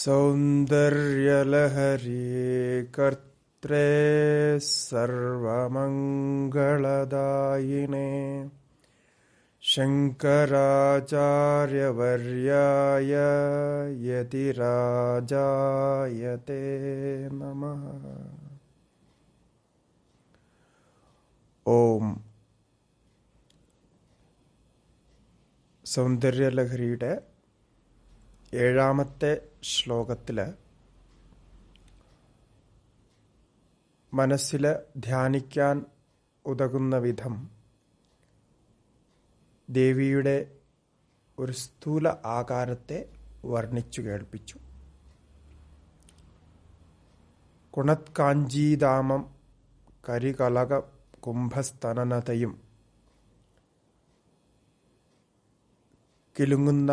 सौन्दर्यलहरी कर्त्रे सर्वमङ्गलदायिने शङ्कराचार्यवर्याय यतिराजायते नमः ഓം സൗന്ദര്യലഹരിയുടെ ഏഴാമത്തെ ശ്ലോകത്തിൽ മനസ്സിൽ ധ്യാനിക്കാൻ ഉതകുന്ന വിധം ദേവിയുടെ ഒരു സ്ഥൂല ആകാരത്തെ വർണ്ണിച്ചു കേൾപ്പിച്ചു കുണത്കാഞ്ചീതാമം കരികലക കുംഭസ്തനനതയും കിലുങ്ങുന്ന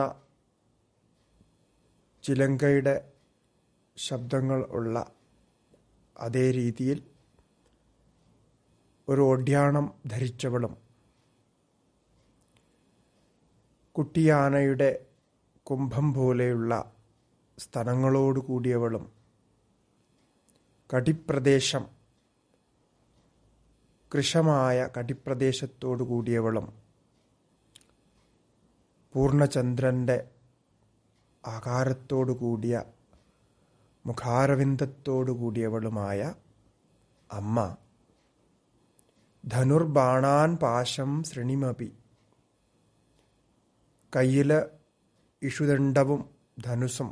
ചിലങ്കയുടെ ശബ്ദങ്ങൾ ഉള്ള അതേ രീതിയിൽ ഒരു ഒഡ്യാണം ധരിച്ചവളും കുട്ടിയാനയുടെ കുംഭം പോലെയുള്ള സ്ഥലങ്ങളോട് കൂടിയവളും കടിപ്രദേശം കൃഷമായ കടിപ്രദേശത്തോടു കൂടിയവളും പൂർണ്ണചന്ദ്രൻ്റെ ആകാരത്തോടുകൂടിയ മുഖാരവിന്ദത്തോടുകൂടിയവളുമായ അമ്മ ധനുർബാണാൻ പാശം ശ്രണിമപി കയ്യിൽ ഇഷുദണ്ഡവും ധനുസും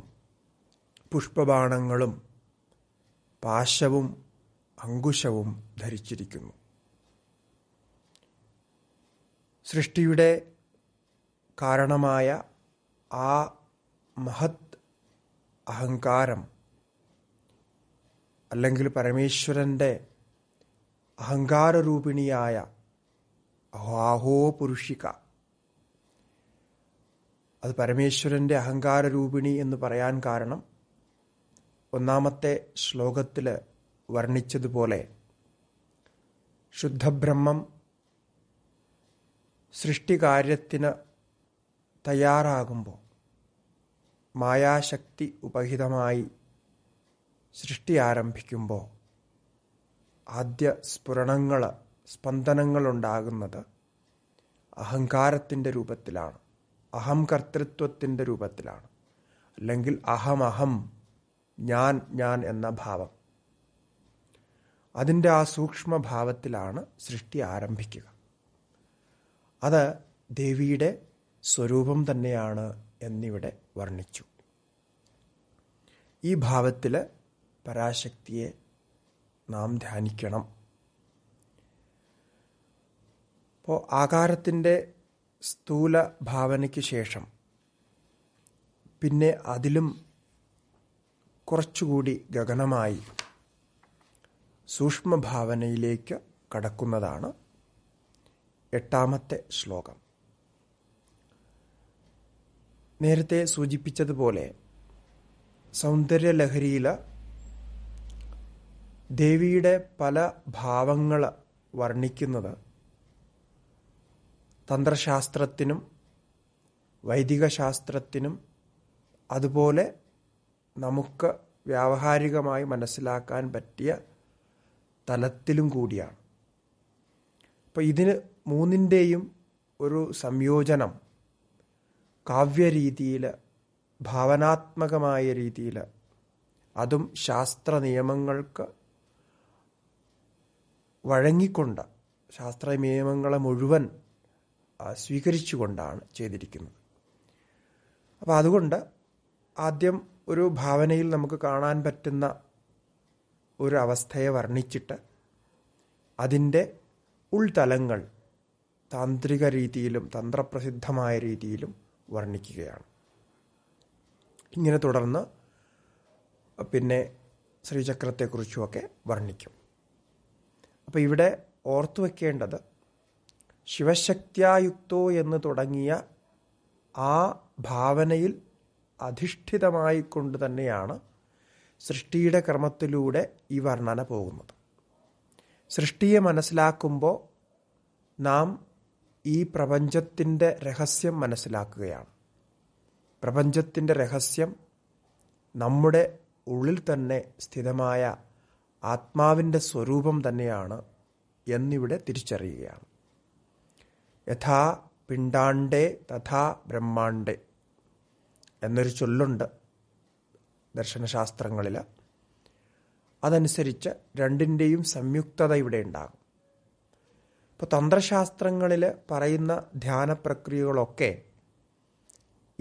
പുഷ്പബാണങ്ങളും പാശവും അങ്കുശവും ധരിച്ചിരിക്കുന്നു സൃഷ്ടിയുടെ കാരണമായ ആ മഹത് അഹങ്കാരം അല്ലെങ്കിൽ പരമേശ്വരൻ്റെ അഹങ്കാരൂപിണിയായ അഹാഹോ പുരുഷിക അത് പരമേശ്വരൻ്റെ അഹങ്കാരൂപിണി എന്ന് പറയാൻ കാരണം ഒന്നാമത്തെ ശ്ലോകത്തിൽ വർണ്ണിച്ചതുപോലെ ശുദ്ധബ്രഹ്മം സൃഷ്ടികാര്യത്തിന് തയ്യാറാകുമ്പോൾ മായാശക്തി ഉപഹിതമായി ആരംഭിക്കുമ്പോൾ ആദ്യ സ്ഫുരണങ്ങൾ സ്പന്ദനങ്ങളുണ്ടാകുന്നത് അഹങ്കാരത്തിൻ്റെ രൂപത്തിലാണ് അഹം കർത്തൃത്വത്തിൻ്റെ രൂപത്തിലാണ് അല്ലെങ്കിൽ അഹമഹം ഞാൻ ഞാൻ എന്ന ഭാവം അതിൻ്റെ ആ സൂക്ഷ്മഭാവത്തിലാണ് സൃഷ്ടി ആരംഭിക്കുക അത് ദേവിയുടെ സ്വരൂപം തന്നെയാണ് എന്നിവിടെ വർണ്ണിച്ചു ഈ ഭാവത്തിൽ പരാശക്തിയെ നാം ധ്യാനിക്കണം അപ്പോൾ ആകാരത്തിൻ്റെ സ്ഥൂല ഭാവനയ്ക്ക് ശേഷം പിന്നെ അതിലും കുറച്ചുകൂടി ഗഗനമായി സൂക്ഷ്മഭാവനയിലേക്ക് കടക്കുന്നതാണ് എട്ടാമത്തെ ശ്ലോകം നേരത്തെ സൂചിപ്പിച്ചതുപോലെ സൗന്ദര്യലഹരിയില ദേവിയുടെ പല ഭാവങ്ങൾ വർണ്ണിക്കുന്നത് തന്ത്രശാസ്ത്രത്തിനും വൈദിക ശാസ്ത്രത്തിനും അതുപോലെ നമുക്ക് വ്യാവഹാരികമായി മനസ്സിലാക്കാൻ പറ്റിയ തലത്തിലും കൂടിയാണ് അപ്പോൾ ഇതിന് മൂന്നിൻ്റെയും ഒരു സംയോജനം കാവ്യരീതിയിൽ ഭാവനാത്മകമായ രീതിയിൽ അതും ശാസ്ത്ര നിയമങ്ങൾക്ക് വഴങ്ങിക്കൊണ്ട് ശാസ്ത്ര നിയമങ്ങളെ മുഴുവൻ സ്വീകരിച്ചുകൊണ്ടാണ് ചെയ്തിരിക്കുന്നത് അപ്പോൾ അതുകൊണ്ട് ആദ്യം ഒരു ഭാവനയിൽ നമുക്ക് കാണാൻ പറ്റുന്ന ഒരു അവസ്ഥയെ വർണ്ണിച്ചിട്ട് അതിൻ്റെ ഉൾതലങ്ങൾ താന്ത്രിക രീതിയിലും തന്ത്രപ്രസിദ്ധമായ രീതിയിലും വർണ്ണിക്കുകയാണ് ഇങ്ങനെ തുടർന്ന് പിന്നെ ശ്രീചക്രത്തെക്കുറിച്ചുമൊക്കെ വർണ്ണിക്കും അപ്പോൾ ഇവിടെ ഓർത്തു വയ്ക്കേണ്ടത് ശിവശക്തിയായുക്തോ എന്ന് തുടങ്ങിയ ആ ഭാവനയിൽ കൊണ്ട് തന്നെയാണ് സൃഷ്ടിയുടെ ക്രമത്തിലൂടെ ഈ വർണ്ണന പോകുന്നത് സൃഷ്ടിയെ മനസ്സിലാക്കുമ്പോൾ നാം ഈ പ്രപഞ്ചത്തിൻ്റെ രഹസ്യം മനസ്സിലാക്കുകയാണ് പ്രപഞ്ചത്തിൻ്റെ രഹസ്യം നമ്മുടെ ഉള്ളിൽ തന്നെ സ്ഥിതമായ ആത്മാവിൻ്റെ സ്വരൂപം തന്നെയാണ് എന്നിവിടെ തിരിച്ചറിയുകയാണ് യഥാ പിണ്ടാണ്ടേ തഥാ ബ്രഹ്മാണ്ടേ എന്നൊരു ചൊല്ലുണ്ട് ദർശനശാസ്ത്രങ്ങളിൽ അതനുസരിച്ച് രണ്ടിൻ്റെയും സംയുക്തത ഇവിടെ ഉണ്ടാകും ഇപ്പോൾ തന്ത്രശാസ്ത്രങ്ങളിൽ പറയുന്ന ധ്യാന പ്രക്രിയകളൊക്കെ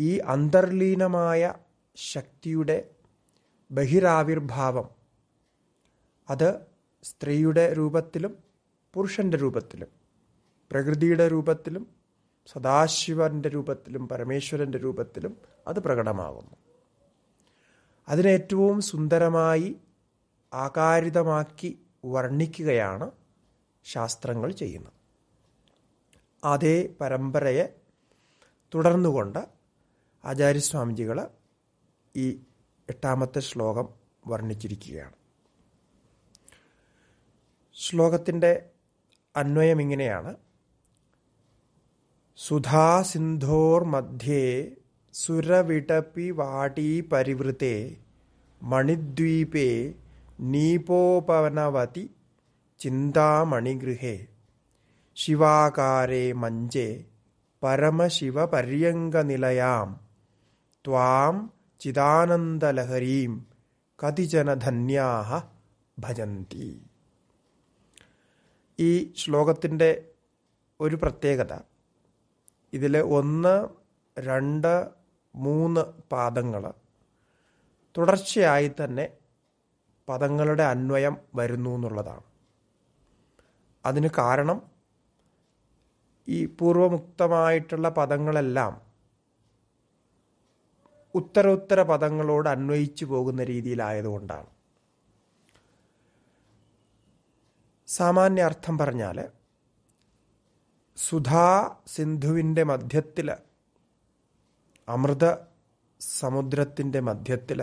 ഈ അന്തർലീനമായ ശക്തിയുടെ ബഹിരാവിർഭാവം അത് സ്ത്രീയുടെ രൂപത്തിലും പുരുഷൻ്റെ രൂപത്തിലും പ്രകൃതിയുടെ രൂപത്തിലും സദാശിവന്റെ രൂപത്തിലും പരമേശ്വരൻ്റെ രൂപത്തിലും അത് പ്രകടമാകുന്നു അതിനേറ്റവും സുന്ദരമായി ആകാരിതമാക്കി വർണ്ണിക്കുകയാണ് ശാസ്ത്രങ്ങൾ ചെയ്യുന്നു അതേ പരമ്പരയെ തുടർന്നുകൊണ്ട് ആചാര്യസ്വാമിജികൾ ഈ എട്ടാമത്തെ ശ്ലോകം വർണ്ണിച്ചിരിക്കുകയാണ് ശ്ലോകത്തിൻ്റെ അന്വയം ഇങ്ങനെയാണ് സുധാസിന്ധോർ മധ്യേ സുരവിടപ്പി വാടീ പരിവൃത്തെ മണിദ്വീപേ നീപോപനവതി ചിന്താമണിഗൃഹേ ശിവാകാരേ മഞ്ചേ പരമശിവപര്യങ്കനിലയാം ത്വാം ചിദാനന്ദലഹരീം കതിജനധന്യാഹ ഭജന്തി ഈ ശ്ലോകത്തിൻ്റെ ഒരു പ്രത്യേകത ഇതിൽ ഒന്ന് രണ്ട് മൂന്ന് പാദങ്ങൾ തുടർച്ചയായി തന്നെ പദങ്ങളുടെ അന്വയം വരുന്നു എന്നുള്ളതാണ് അതിന് കാരണം ഈ പൂർവമുക്തമായിട്ടുള്ള പദങ്ങളെല്ലാം ഉത്തരോത്തര പദങ്ങളോട് അന്വയിച്ചു പോകുന്ന രീതിയിലായതുകൊണ്ടാണ് സാമാന്യ അർത്ഥം പറഞ്ഞാൽ സുധാ സിന്ധുവിൻ്റെ മധ്യത്തിൽ അമൃത സമുദ്രത്തിൻ്റെ മധ്യത്തിൽ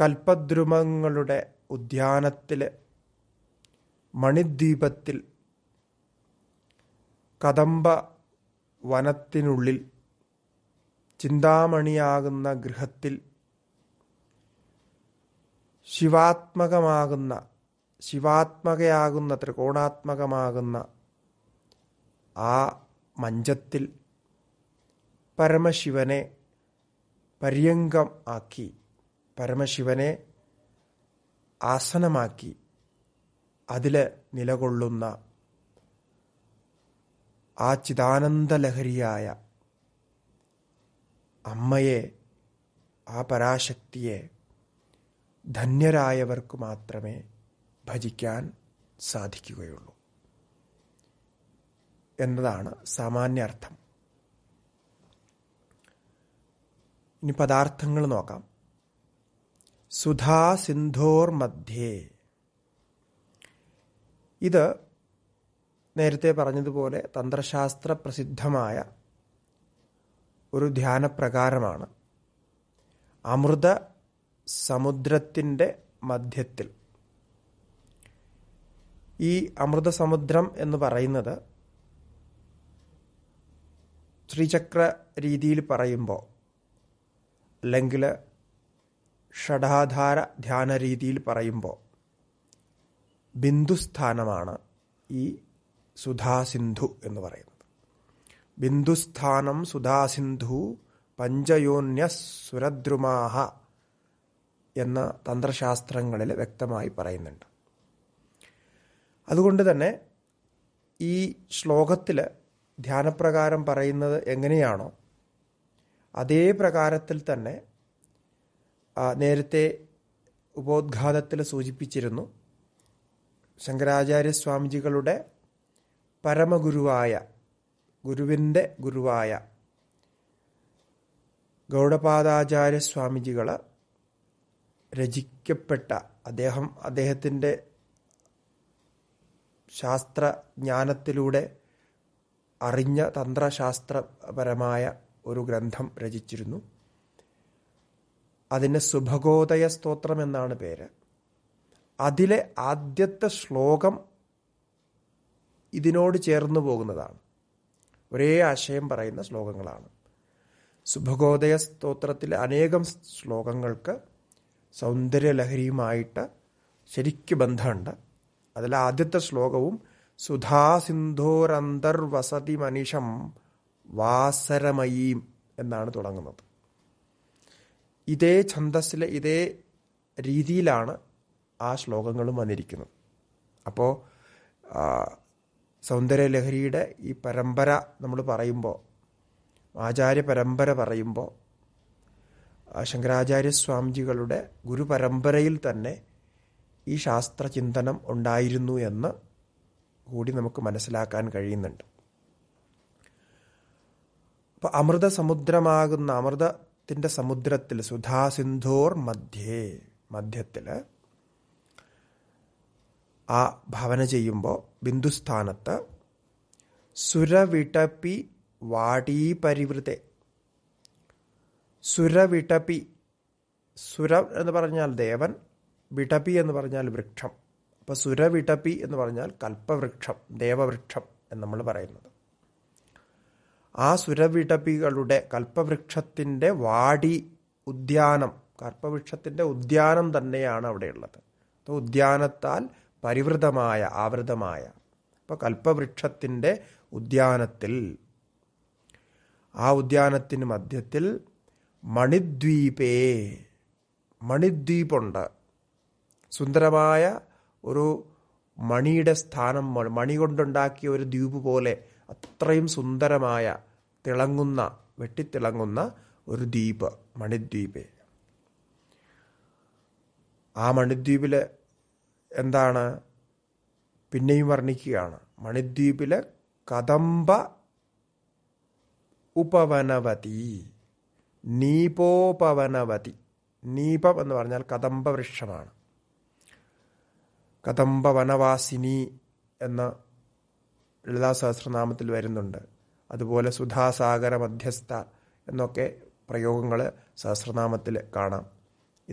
കൽപ്പദ്രുമങ്ങളുടെ ഉദ്യാനത്തിൽ മണിദ്വീപത്തിൽ കദംബ വനത്തിനുള്ളിൽ ചിന്താമണിയാകുന്ന ഗൃഹത്തിൽ ശിവാത്മകമാകുന്ന ശിവാത്മകയാകുന്ന ത്രികോണാത്മകമാകുന്ന ആ മഞ്ചത്തിൽ പരമശിവനെ പര്യങ്കം ആക്കി പരമശിവനെ ആസനമാക്കി അതിൽ നിലകൊള്ളുന്ന ആ ചിദാനന്ദലഹരിയായ അമ്മയെ ആ പരാശക്തിയെ ധന്യരായവർക്ക് മാത്രമേ ഭജിക്കാൻ സാധിക്കുകയുള്ളൂ എന്നതാണ് സാമാന്യാർത്ഥം ഇനി പദാർത്ഥങ്ങൾ നോക്കാം സുധാ സിന്ധോർ മധ്യേ ഇത് നേരത്തെ പറഞ്ഞതുപോലെ തന്ത്രശാസ്ത്ര പ്രസിദ്ധമായ ഒരു ധ്യാനപ്രകാരമാണ് അമൃത സമുദ്രത്തിൻ്റെ മധ്യത്തിൽ ഈ അമൃതസമുദ്രം എന്ന് പറയുന്നത് ശ്രീചക്ര രീതിയിൽ പറയുമ്പോൾ അല്ലെങ്കിൽ ഷഡാധാര ധ്യാന രീതിയിൽ പറയുമ്പോൾ ബിന്ദുസ്ഥാനമാണ് ഈ സുധാസിന്ധു എന്ന് പറയുന്നത് ബിന്ദുസ്ഥാനം സുധാസിന്ധു പഞ്ചയോന്യ സുരദ്രുമാഹ എന്ന തന്ത്രശാസ്ത്രങ്ങളിൽ വ്യക്തമായി പറയുന്നുണ്ട് അതുകൊണ്ട് തന്നെ ഈ ശ്ലോകത്തിൽ ധ്യാനപ്രകാരം പറയുന്നത് എങ്ങനെയാണോ അതേ പ്രകാരത്തിൽ തന്നെ നേരത്തെ ഉപോദ്ഘാതത്തിൽ സൂചിപ്പിച്ചിരുന്നു ശങ്കരാചാര്യ സ്വാമിജികളുടെ പരമഗുരുവായ ഗുരുവിൻ്റെ ഗുരുവായ ഗൗഡപാദാചാര്യ സ്വാമിജികൾ രചിക്കപ്പെട്ട അദ്ദേഹം അദ്ദേഹത്തിൻ്റെ ശാസ്ത്രജ്ഞാനത്തിലൂടെ അറിഞ്ഞ തന്ത്രശാസ്ത്രപരമായ ഒരു ഗ്രന്ഥം രചിച്ചിരുന്നു അതിന് സുഭഗോദയ സ്തോത്രം എന്നാണ് പേര് അതിലെ ആദ്യത്തെ ശ്ലോകം ഇതിനോട് ചേർന്നു പോകുന്നതാണ് ഒരേ ആശയം പറയുന്ന ശ്ലോകങ്ങളാണ് സുഭഗോദയ സ്തോത്രത്തിലെ അനേകം ശ്ലോകങ്ങൾക്ക് സൗന്ദര്യലഹരിയുമായിട്ട് ശരിക്ക് ബന്ധമുണ്ട് അതിൽ ആദ്യത്തെ ശ്ലോകവും സുധാസിന്ധോരന്തർവസതി മനുഷം വാസരമയീം എന്നാണ് തുടങ്ങുന്നത് ഇതേ ഛന്ദസ്സിലെ ഇതേ രീതിയിലാണ് ആ ശ്ലോകങ്ങളും വന്നിരിക്കുന്നു അപ്പോൾ സൗന്ദര്യലഹരിയുടെ ഈ പരമ്പര നമ്മൾ പറയുമ്പോൾ ആചാര്യ പരമ്പര പറയുമ്പോൾ ശങ്കരാചാര്യസ്വാമിജികളുടെ ഗുരുപരമ്പരയിൽ തന്നെ ഈ ശാസ്ത്രചിന്തനം ഉണ്ടായിരുന്നു എന്ന് കൂടി നമുക്ക് മനസ്സിലാക്കാൻ കഴിയുന്നുണ്ട് അപ്പോൾ അമൃത സമുദ്രമാകുന്ന അമൃതത്തിൻ്റെ സമുദ്രത്തിൽ സുധാസിന്ധോർ മധ്യേ മധ്യത്തിൽ ആ ഭവന ചെയ്യുമ്പോൾ ബിന്ദുസ്ഥാനത്ത് സുരവിടപി വാടീപരിവൃത്തെ സുരവിടപി സുര എന്ന് പറഞ്ഞാൽ ദേവൻ വിടപി എന്ന് പറഞ്ഞാൽ വൃക്ഷം അപ്പോൾ സുരവിടപി എന്ന് പറഞ്ഞാൽ കൽപ്പവൃക്ഷം ദേവവൃക്ഷം എന്ന് നമ്മൾ പറയുന്നത് ആ സുരവിടപികളുടെ കൽപ്പവൃക്ഷത്തിൻ്റെ വാടി ഉദ്യാനം കൽപ്പവൃക്ഷത്തിൻ്റെ ഉദ്യാനം തന്നെയാണ് അവിടെയുള്ളത് ഉദ്യാനത്താൽ പരിവൃതമായ ആവൃതമായ അപ്പോൾ കൽപ്പവൃക്ഷത്തിൻ്റെ ഉദ്യാനത്തിൽ ആ ഉദ്യാനത്തിന് മധ്യത്തിൽ മണിദ്വീപേ മണിദ്വീപുണ്ട് സുന്ദരമായ ഒരു മണിയുടെ സ്ഥാനം മണി കൊണ്ടുണ്ടാക്കിയ ഒരു ദ്വീപ് പോലെ അത്രയും സുന്ദരമായ തിളങ്ങുന്ന വെട്ടിത്തിളങ്ങുന്ന ഒരു ദ്വീപ് മണിദ്വീപ് ആ മണിദ്വീപിലെ എന്താണ് പിന്നെയും വർണ്ണിക്കുകയാണ് മണിദ്വീപിലെ കദംബ ഉപവനവതി നീപോപവനവതി നീപം എന്ന് പറഞ്ഞാൽ കദംബ വൃക്ഷമാണ് കദംബ വനവാസിനി എന്ന ലളിതാ സഹസ്രനാമത്തിൽ വരുന്നുണ്ട് അതുപോലെ സുധാസാഗര മധ്യസ്ഥ എന്നൊക്കെ പ്രയോഗങ്ങൾ സഹസ്രനാമത്തിൽ കാണാം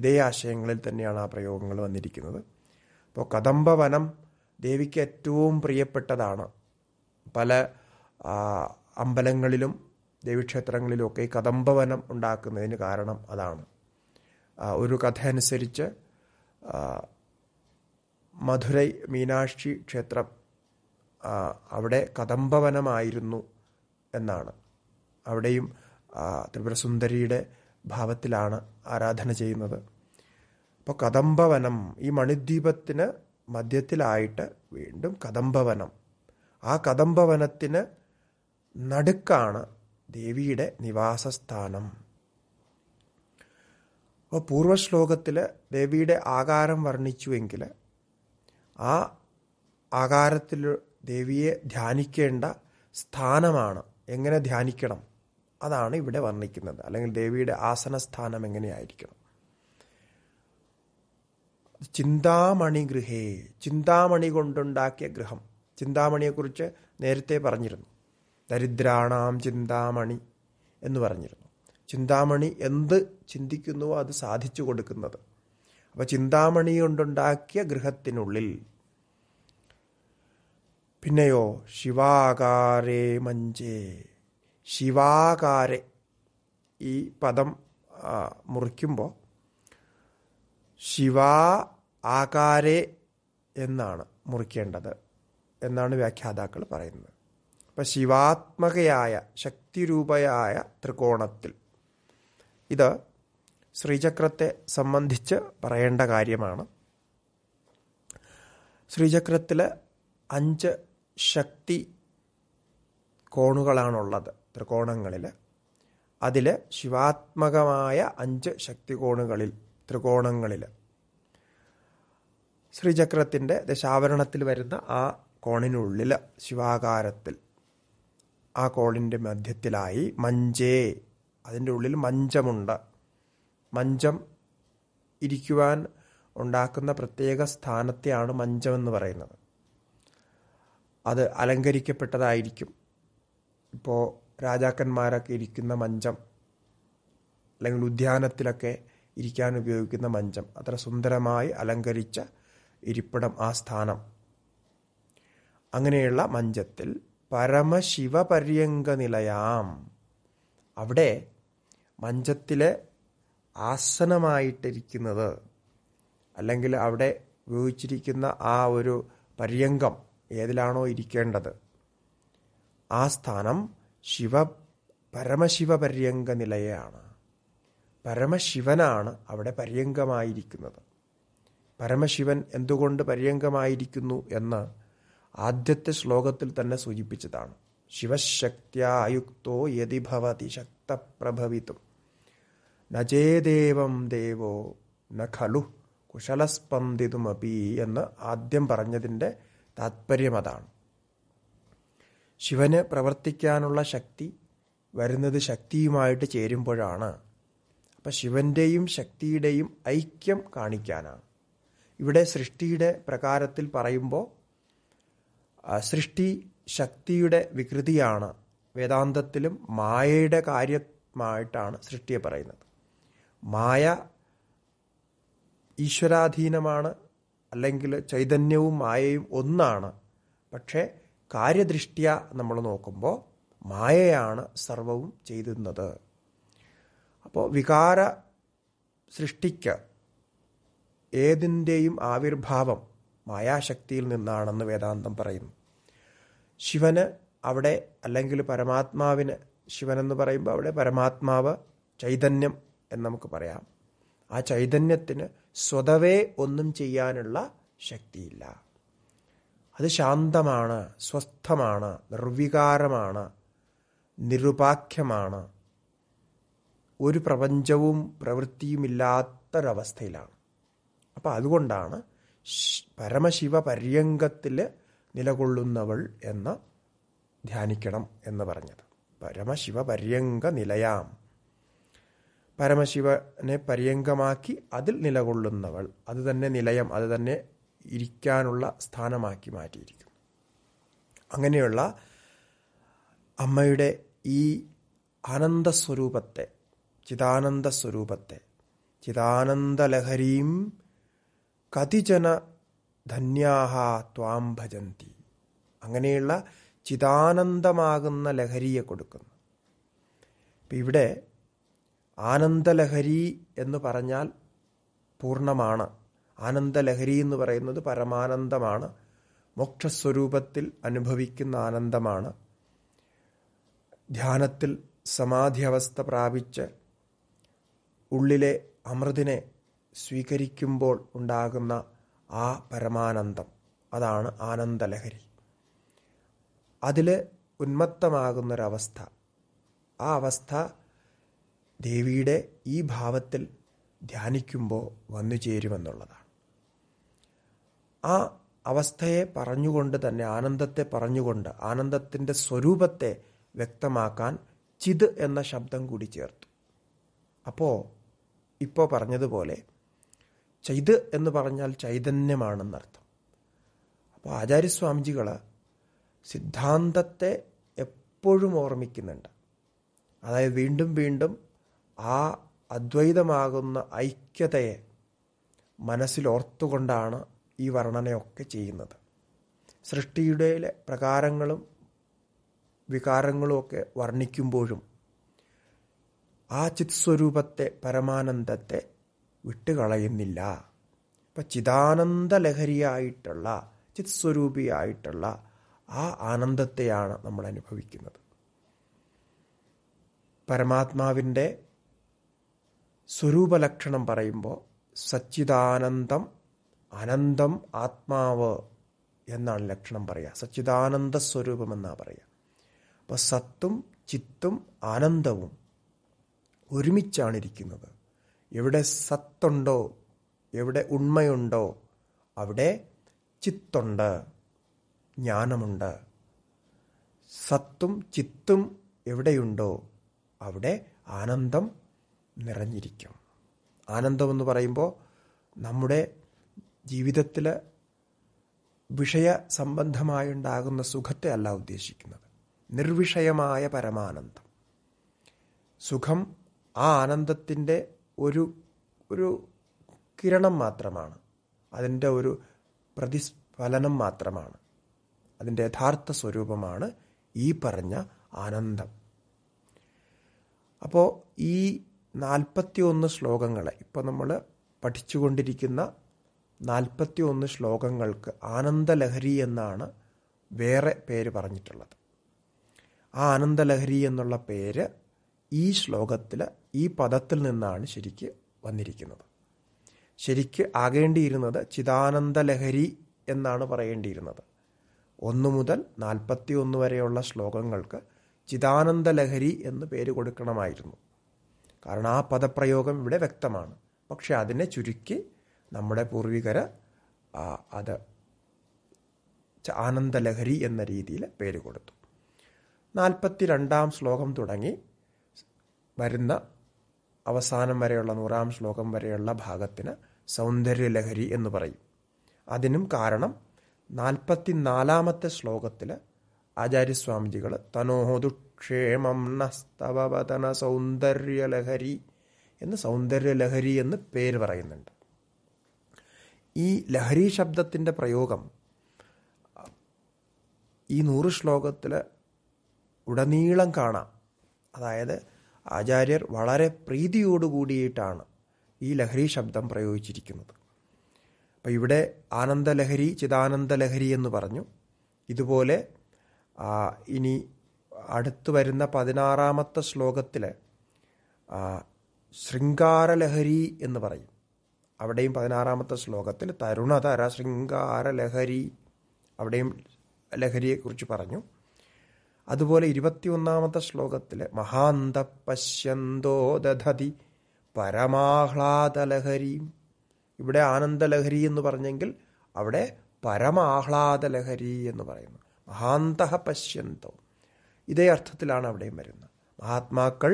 ഇതേ ആശയങ്ങളിൽ തന്നെയാണ് ആ പ്രയോഗങ്ങൾ വന്നിരിക്കുന്നത് ഇപ്പോൾ കദംബവനം ദേവിക്ക് ഏറ്റവും പ്രിയപ്പെട്ടതാണ് പല അമ്പലങ്ങളിലും ദേവീക്ഷേത്രങ്ങളിലുമൊക്കെ ഈ കദംബവനം ഉണ്ടാക്കുന്നതിന് കാരണം അതാണ് ഒരു കഥ അനുസരിച്ച് മധുരൈ മീനാക്ഷി ക്ഷേത്രം അവിടെ കദംബവനമായിരുന്നു എന്നാണ് അവിടെയും ത്രിപുരസുന്ദരിയുടെ ഭാവത്തിലാണ് ആരാധന ചെയ്യുന്നത് അപ്പോൾ കദംബവനം ഈ മണിദ്വീപത്തിന് മധ്യത്തിലായിട്ട് വീണ്ടും കദംബവനം ആ കദംബവനത്തിന് നടുക്കാണ് ദേവിയുടെ നിവാസസ്ഥാനം അപ്പോൾ പൂർവ്വശ്ലോകത്തിൽ ദേവിയുടെ ആകാരം വർണ്ണിച്ചുവെങ്കിൽ ആ ആകാരത്തിൽ ദേവിയെ ധ്യാനിക്കേണ്ട സ്ഥാനമാണ് എങ്ങനെ ധ്യാനിക്കണം അതാണ് ഇവിടെ വർണ്ണിക്കുന്നത് അല്ലെങ്കിൽ ദേവിയുടെ ആസനസ്ഥാനം എങ്ങനെയായിരിക്കണം ചിന്താമണി ഗൃഹേ ചിന്താമണി കൊണ്ടുണ്ടാക്കിയ ഗൃഹം ചിന്താമണിയെക്കുറിച്ച് നേരത്തെ പറഞ്ഞിരുന്നു ദരിദ്രാണാം ചിന്താമണി എന്ന് പറഞ്ഞിരുന്നു ചിന്താമണി എന്ത് ചിന്തിക്കുന്നുവോ അത് സാധിച്ചു കൊടുക്കുന്നത് അപ്പോൾ ചിന്താമണി കൊണ്ടുണ്ടാക്കിയ ഗൃഹത്തിനുള്ളിൽ പിന്നെയോ ശിവാകാരേ മഞ്ചേ ശിവാകാരെ ഈ പദം മുറിക്കുമ്പോൾ ശിവ ആകാരെ എന്നാണ് മുറിക്കേണ്ടത് എന്നാണ് വ്യാഖ്യാതാക്കൾ പറയുന്നത് അപ്പൊ ശിവാത്മകയായ ശക്തിരൂപയായ ത്രികോണത്തിൽ ഇത് ശ്രീചക്രത്തെ സംബന്ധിച്ച് പറയേണ്ട കാര്യമാണ് ശ്രീചക്രത്തില് അഞ്ച് ശക്തി കോണുകളാണുള്ളത് ത്രികോണങ്ങളിൽ അതിൽ ശിവാത്മകമായ അഞ്ച് ശക്തികോണുകളിൽ ത്രികോണങ്ങളിൽ ശ്രീചക്രത്തിൻ്റെ ദശാവരണത്തിൽ വരുന്ന ആ കോണിനുള്ളിൽ ശിവാകാരത്തിൽ ആ കോണിൻ്റെ മധ്യത്തിലായി മഞ്ചേ അതിൻ്റെ ഉള്ളിൽ മഞ്ചമുണ്ട് മഞ്ചം ഇരിക്കുവാൻ ഉണ്ടാക്കുന്ന പ്രത്യേക സ്ഥാനത്തെയാണ് മഞ്ചമെന്ന് പറയുന്നത് അത് അലങ്കരിക്കപ്പെട്ടതായിരിക്കും ഇപ്പോൾ രാജാക്കന്മാരൊക്കെ ഇരിക്കുന്ന മഞ്ചം അല്ലെങ്കിൽ ഉദ്യാനത്തിലൊക്കെ ഇരിക്കാൻ ഉപയോഗിക്കുന്ന മഞ്ചം അത്ര സുന്ദരമായി അലങ്കരിച്ച ഇരിപ്പിടം ആ സ്ഥാനം അങ്ങനെയുള്ള മഞ്ചത്തിൽ പരമശിവപര്യങ്ക നിലയാം അവിടെ മഞ്ചത്തിലെ ആസനമായിട്ടിരിക്കുന്നത് അല്ലെങ്കിൽ അവിടെ ഉപയോഗിച്ചിരിക്കുന്ന ആ ഒരു പര്യങ്കം ഏതിലാണോ ഇരിക്കേണ്ടത് ആ സ്ഥാനം ശിവ പരമശിവപര്യങ്ക നിലയാണ് പരമശിവനാണ് അവിടെ പര്യങ്കമായിരിക്കുന്നത് പരമശിവൻ എന്തുകൊണ്ട് പര്യങ്കമായിരിക്കുന്നു എന്ന് ആദ്യത്തെ ശ്ലോകത്തിൽ തന്നെ സൂചിപ്പിച്ചതാണ് ശിവശക്തിയായുക്തോ യതിഭവതി ഭവതി നജേദേവം ദേവോ ന ഖലു കുശലസ്പന്ദിതുമപി എന്ന് ആദ്യം പറഞ്ഞതിൻ്റെ താത്പര്യം അതാണ് ശിവന് പ്രവർത്തിക്കാനുള്ള ശക്തി വരുന്നത് ശക്തിയുമായിട്ട് ചേരുമ്പോഴാണ് അപ്പം ശിവൻ്റെയും ശക്തിയുടെയും ഐക്യം കാണിക്കാനാണ് ഇവിടെ സൃഷ്ടിയുടെ പ്രകാരത്തിൽ പറയുമ്പോൾ സൃഷ്ടി ശക്തിയുടെ വികൃതിയാണ് വേദാന്തത്തിലും മായയുടെ കാര്യമായിട്ടാണ് സൃഷ്ടിയെ പറയുന്നത് മായ ഈശ്വരാധീനമാണ് അല്ലെങ്കിൽ ചൈതന്യവും മായയും ഒന്നാണ് പക്ഷേ കാര്യദൃഷ്ട്യ നമ്മൾ നോക്കുമ്പോൾ മായയാണ് സർവവും ചെയ്തുന്നത് അപ്പോൾ വികാര സൃഷ്ടിക്ക് ഏതിൻ്റെയും ആവിർഭാവം മായാശക്തിയിൽ നിന്നാണെന്ന് വേദാന്തം പറയുന്നു ശിവന് അവിടെ അല്ലെങ്കിൽ പരമാത്മാവിന് ശിവനെന്ന് പറയുമ്പോൾ അവിടെ പരമാത്മാവ് ചൈതന്യം എന്ന് നമുക്ക് പറയാം ആ ചൈതന്യത്തിന് സ്വതവേ ഒന്നും ചെയ്യാനുള്ള ശക്തിയില്ല അത് ശാന്തമാണ് സ്വസ്ഥമാണ് നിർവികാരമാണ് നിരുപാഖ്യമാണ് ഒരു പ്രപഞ്ചവും പ്രവൃത്തിയുമില്ലാത്തൊരവസ്ഥയിലാണ് അപ്പം അതുകൊണ്ടാണ് പരമശിവ പര്യങ്കത്തിൽ നിലകൊള്ളുന്നവൾ എന്ന ധ്യാനിക്കണം എന്ന് പറഞ്ഞത് പരമശിവ പര്യങ്ക നിലയാം പരമശിവനെ പര്യങ്കമാക്കി അതിൽ നിലകൊള്ളുന്നവൾ അത് തന്നെ നിലയം അത് തന്നെ ഇരിക്കാനുള്ള സ്ഥാനമാക്കി മാറ്റിയിരിക്കുന്നു അങ്ങനെയുള്ള അമ്മയുടെ ഈ ആനന്ദ സ്വരൂപത്തെ ചിദാനന്ദ സ്വരൂപത്തെ ചിദാനന്ദലഹരീം കതിചന ധന്യാഹാ ത്വാം ഭജന്തി അങ്ങനെയുള്ള ചിതാനന്ദമാകുന്ന ലഹരിയെ കൊടുക്കുന്നു ഇപ്പം ഇവിടെ ആനന്ദലഹരി എന്ന് പറഞ്ഞാൽ പൂർണ്ണമാണ് ആനന്ദലഹരി എന്ന് പറയുന്നത് പരമാനന്ദമാണ് മോക്ഷസ്വരൂപത്തിൽ അനുഭവിക്കുന്ന ആനന്ദമാണ് ധ്യാനത്തിൽ സമാധി അവസ്ഥ പ്രാപിച്ച് ഉള്ളിലെ അമൃതിനെ സ്വീകരിക്കുമ്പോൾ ഉണ്ടാകുന്ന ആ പരമാനന്ദം അതാണ് ആനന്ദലഹരി അതിൽ ഉന്മത്തമാകുന്നൊരവസ്ഥ ആ അവസ്ഥ ദേവിയുടെ ഈ ഭാവത്തിൽ ധ്യാനിക്കുമ്പോൾ വന്നു ചേരുമെന്നുള്ളതാണ് ആ അവസ്ഥയെ പറഞ്ഞുകൊണ്ട് തന്നെ ആനന്ദത്തെ പറഞ്ഞുകൊണ്ട് ആനന്ദത്തിൻ്റെ സ്വരൂപത്തെ വ്യക്തമാക്കാൻ ചിത് എന്ന ശബ്ദം കൂടി ചേർത്തു അപ്പോൾ ഇപ്പോൾ പറഞ്ഞതുപോലെ ചൈത് എന്ന് പറഞ്ഞാൽ ചൈതന്യമാണെന്നർത്ഥം അപ്പോൾ ആചാര്യസ്വാമിജികൾ സിദ്ധാന്തത്തെ എപ്പോഴും ഓർമ്മിക്കുന്നുണ്ട് അതായത് വീണ്ടും വീണ്ടും ആ അദ്വൈതമാകുന്ന ഐക്യതയെ മനസ്സിലോർത്തുകൊണ്ടാണ് ഈ വർണ്ണനയൊക്കെ ചെയ്യുന്നത് സൃഷ്ടിയുടെ പ്രകാരങ്ങളും വികാരങ്ങളുമൊക്കെ വർണ്ണിക്കുമ്പോഴും ആ ചിത് സ്വരൂപത്തെ പരമാനന്ദത്തെ വിട്ടുകളയുന്നില്ല ഇപ്പൊ ചിദാനന്ദ ലഹരിയായിട്ടുള്ള ചിത്സ്വരൂപിയായിട്ടുള്ള ആ ആനന്ദത്തെയാണ് നമ്മൾ അനുഭവിക്കുന്നത് പരമാത്മാവിൻ്റെ സ്വരൂപലക്ഷണം പറയുമ്പോൾ സച്ചിദാനന്ദം അനന്തം ആത്മാവ് എന്നാണ് ലക്ഷണം പറയുക സച്ചിദാനന്ദ സ്വരൂപം എന്നാണ് പറയുക അപ്പോൾ സത്തും ചിത്തും ആനന്ദവും ഒരുമിച്ചാണ് ഇരിക്കുന്നത് എവിടെ സത്തുണ്ടോ എവിടെ ഉണ്മയുണ്ടോ അവിടെ ചിത്തുണ്ട് ജ്ഞാനമുണ്ട് സത്തും ചിത്തും എവിടെയുണ്ടോ അവിടെ ആനന്ദം നിറഞ്ഞിരിക്കും ആനന്ദമെന്ന് പറയുമ്പോൾ നമ്മുടെ ജീവിതത്തിൽ വിഷയ സംബന്ധമായുണ്ടാകുന്ന സുഖത്തെ അല്ല ഉദ്ദേശിക്കുന്നത് നിർവിഷയമായ പരമാനന്ദം സുഖം ആ ആനന്ദത്തിൻ്റെ ഒരു ഒരു കിരണം മാത്രമാണ് അതിൻ്റെ ഒരു പ്രതിഫലനം മാത്രമാണ് അതിൻ്റെ യഥാർത്ഥ സ്വരൂപമാണ് ഈ പറഞ്ഞ ആനന്ദം അപ്പോൾ ഈ നാൽപ്പത്തി ഒന്ന് ശ്ലോകങ്ങളെ ഇപ്പോൾ നമ്മൾ പഠിച്ചുകൊണ്ടിരിക്കുന്ന നാൽപ്പത്തി ഒന്ന് ശ്ലോകങ്ങൾക്ക് ആനന്ദലഹരി എന്നാണ് വേറെ പേര് പറഞ്ഞിട്ടുള്ളത് ആ ആനന്ദലഹരി എന്നുള്ള പേര് ഈ ശ്ലോകത്തിൽ ഈ പദത്തിൽ നിന്നാണ് ശരിക്ക് വന്നിരിക്കുന്നത് ശരിക്ക് ആകേണ്ടിയിരുന്നത് ചിദാനന്ദ ലഹരി എന്നാണ് പറയേണ്ടിയിരുന്നത് ഒന്നു മുതൽ നാൽപ്പത്തി ഒന്ന് വരെയുള്ള ശ്ലോകങ്ങൾക്ക് ചിദാനന്ദ ലഹരി എന്ന് പേര് കൊടുക്കണമായിരുന്നു കാരണം ആ പദപ്രയോഗം ഇവിടെ വ്യക്തമാണ് പക്ഷെ അതിനെ ചുരുക്കി നമ്മുടെ പൂർവികർ അത് ആനന്ദലഹരി എന്ന രീതിയിൽ പേര് കൊടുത്തു നാൽപ്പത്തി രണ്ടാം ശ്ലോകം തുടങ്ങി വരുന്ന അവസാനം വരെയുള്ള നൂറാം ശ്ലോകം വരെയുള്ള ഭാഗത്തിന് സൗന്ദര്യലഹരി എന്ന് പറയും അതിനും കാരണം നാൽപ്പത്തിനാലാമത്തെ ശ്ലോകത്തിൽ ആചാര്യസ്വാമിജികൾ തനോദുക്ഷേമം നസ്തവതന സൗന്ദര്യലഹരി എന്ന് സൗന്ദര്യലഹരി എന്ന് പേര് പറയുന്നുണ്ട് ഈ ലഹരി ശബ്ദത്തിൻ്റെ പ്രയോഗം ഈ നൂറ് ശ്ലോകത്തിൽ ഉടനീളം കാണാം അതായത് ആചാര്യർ വളരെ പ്രീതിയോടുകൂടിയിട്ടാണ് ഈ ലഹരി ശബ്ദം പ്രയോഗിച്ചിരിക്കുന്നത് അപ്പം ഇവിടെ ആനന്ദലഹരി ചിദാനന്ദലഹരി എന്ന് പറഞ്ഞു ഇതുപോലെ ഇനി അടുത്തു വരുന്ന പതിനാറാമത്തെ ശ്ലോകത്തിൽ ശൃംഗാരലഹരി എന്ന് പറയും അവിടെയും പതിനാറാമത്തെ ശ്ലോകത്തിൽ തരുണതര ശൃംഗാരലഹരി അവിടെയും ലഹരിയെക്കുറിച്ച് പറഞ്ഞു അതുപോലെ ഇരുപത്തിയൊന്നാമത്തെ ശ്ലോകത്തിൽ മഹാന്ത പശ്യന്തോ ദധതി പരമാഹ്ലാദലഹരിയും ഇവിടെ ആനന്ദലഹരി എന്ന് പറഞ്ഞെങ്കിൽ അവിടെ പരമാഹ്ലാദലഹരി എന്ന് പറയുന്നു മഹാന്ത പശ്യന്തോ ഇതേ അർത്ഥത്തിലാണ് അവിടെയും വരുന്നത് മഹാത്മാക്കൾ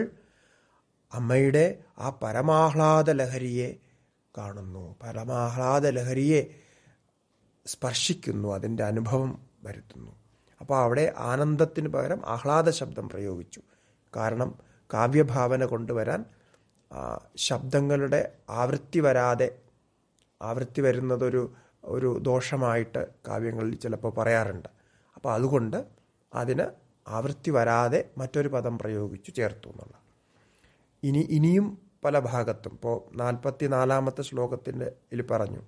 അമ്മയുടെ ആ പരമാഹ്ലാദലഹരിയെ കാണുന്നു പരമാഹ്ലാദലഹരിയെ സ്പർശിക്കുന്നു അതിൻ്റെ അനുഭവം വരുത്തുന്നു അപ്പോൾ അവിടെ ആനന്ദത്തിന് പകരം ആഹ്ലാദ ശബ്ദം പ്രയോഗിച്ചു കാരണം കാവ്യഭാവന കൊണ്ടുവരാൻ ശബ്ദങ്ങളുടെ ആവൃത്തി വരാതെ ആവൃത്തി വരുന്നതൊരു ഒരു ദോഷമായിട്ട് കാവ്യങ്ങളിൽ ചിലപ്പോൾ പറയാറുണ്ട് അപ്പോൾ അതുകൊണ്ട് അതിന് ആവൃത്തി വരാതെ മറ്റൊരു പദം പ്രയോഗിച്ചു ചേർത്തു എന്നുള്ള ഇനി ഇനിയും പല ഭാഗത്തും ഇപ്പോൾ നാൽപ്പത്തി നാലാമത്തെ ശ്ലോകത്തിൻ്റെ ഇതിൽ പറഞ്ഞു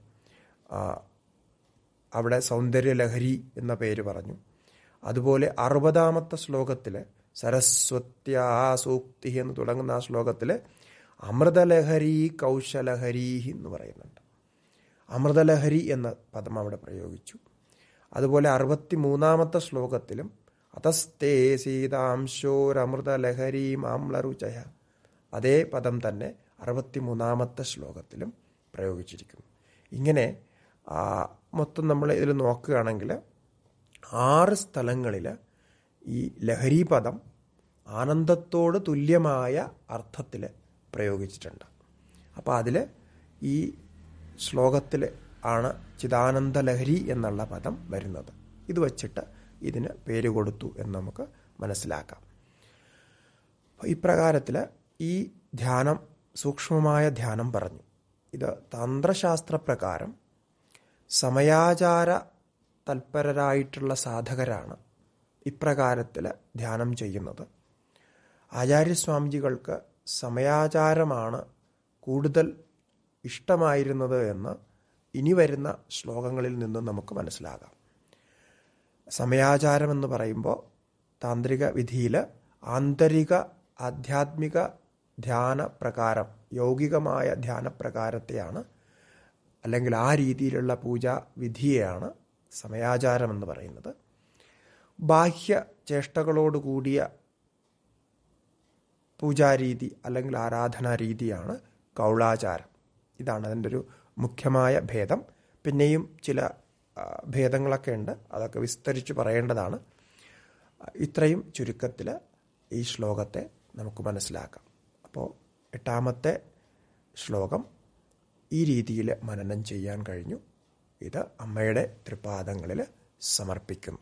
അവിടെ സൗന്ദര്യലഹരി എന്ന പേര് പറഞ്ഞു അതുപോലെ അറുപതാമത്തെ ശ്ലോകത്തിൽ സരസ്വത്യാ സൂക്തി എന്ന് തുടങ്ങുന്ന ആ ശ്ലോകത്തിൽ അമൃതലഹരി കൗശലഹരീ എന്ന് പറയുന്നുണ്ട് അമൃതലഹരി എന്ന പദം അവിടെ പ്രയോഗിച്ചു അതുപോലെ അറുപത്തി മൂന്നാമത്തെ ശ്ലോകത്തിലും അതസ്തേ സീതാംശോരമൃതലഹരീം മാംളരുചയ അതേ പദം തന്നെ അറുപത്തി മൂന്നാമത്തെ ശ്ലോകത്തിലും പ്രയോഗിച്ചിരിക്കുന്നു ഇങ്ങനെ മൊത്തം നമ്മൾ ഇതിൽ നോക്കുകയാണെങ്കിൽ ആറ് സ്ഥലങ്ങളിൽ ഈ ലഹരി പദം ആനന്ദത്തോട് തുല്യമായ അർത്ഥത്തിൽ പ്രയോഗിച്ചിട്ടുണ്ട് അപ്പോൾ അതിൽ ഈ ശ്ലോകത്തിൽ ആണ് ചിദാനന്ദ ലഹരി എന്നുള്ള പദം വരുന്നത് ഇത് വച്ചിട്ട് ഇതിന് പേര് കൊടുത്തു എന്ന് നമുക്ക് മനസ്സിലാക്കാം ഇപ്രകാരത്തിൽ ഈ ധ്യാനം സൂക്ഷ്മമായ ധ്യാനം പറഞ്ഞു ഇത് തന്ത്രശാസ്ത്രപ്രകാരം സമയാചാര തൽപരരായിട്ടുള്ള സാധകരാണ് ഇപ്രകാരത്തിൽ ധ്യാനം ചെയ്യുന്നത് ആചാര്യസ്വാമിജികൾക്ക് സമയാചാരമാണ് കൂടുതൽ ഇഷ്ടമായിരുന്നത് എന്ന് ഇനി വരുന്ന ശ്ലോകങ്ങളിൽ നിന്നും നമുക്ക് മനസ്സിലാകാം സമയാചാരം എന്ന് പറയുമ്പോൾ താന്ത്രിക വിധിയിൽ ആന്തരിക ആധ്യാത്മിക ധ്യാന പ്രകാരം യൗകികമായ ധ്യാനപ്രകാരത്തെയാണ് അല്ലെങ്കിൽ ആ രീതിയിലുള്ള പൂജാ വിധിയെയാണ് സമയാചാരം എന്ന് പറയുന്നത് ബാഹ്യ ചേഷ്ടകളോടുകൂടിയ പൂജാരീതി അല്ലെങ്കിൽ ആരാധനാ രീതിയാണ് കൗളാചാരം ഇതാണ് അതിൻ്റെ ഒരു മുഖ്യമായ ഭേദം പിന്നെയും ചില ഭേദങ്ങളൊക്കെ ഉണ്ട് അതൊക്കെ വിസ്തരിച്ച് പറയേണ്ടതാണ് ഇത്രയും ചുരുക്കത്തിൽ ഈ ശ്ലോകത്തെ നമുക്ക് മനസ്സിലാക്കാം അപ്പോൾ എട്ടാമത്തെ ശ്ലോകം ഈ രീതിയിൽ മനനം ചെയ്യാൻ കഴിഞ്ഞു ഇത് അമ്മയുടെ തൃപാദങ്ങളിൽ സമർപ്പിക്കുന്നു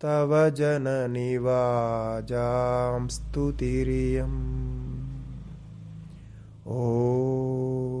ത്വദീയാഭിർവാഗ്ഭിർസ്തവ ജനനിവാജാം സ്തുതിരിയം ഓ